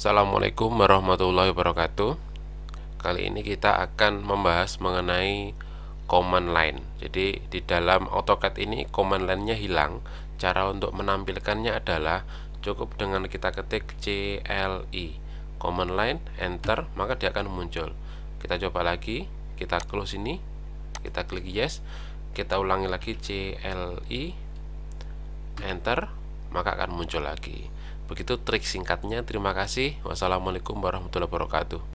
Assalamualaikum warahmatullahi wabarakatuh. Kali ini kita akan membahas mengenai command line. Jadi di dalam AutoCAD ini command line-nya hilang. Cara untuk menampilkannya adalah cukup dengan kita ketik CLI command line enter maka dia akan muncul. Kita coba lagi, kita close ini, kita klik yes, kita ulangi lagi CLI enter maka akan muncul lagi. Begitu trik singkatnya. Terima kasih. Wassalamualaikum warahmatullahi wabarakatuh.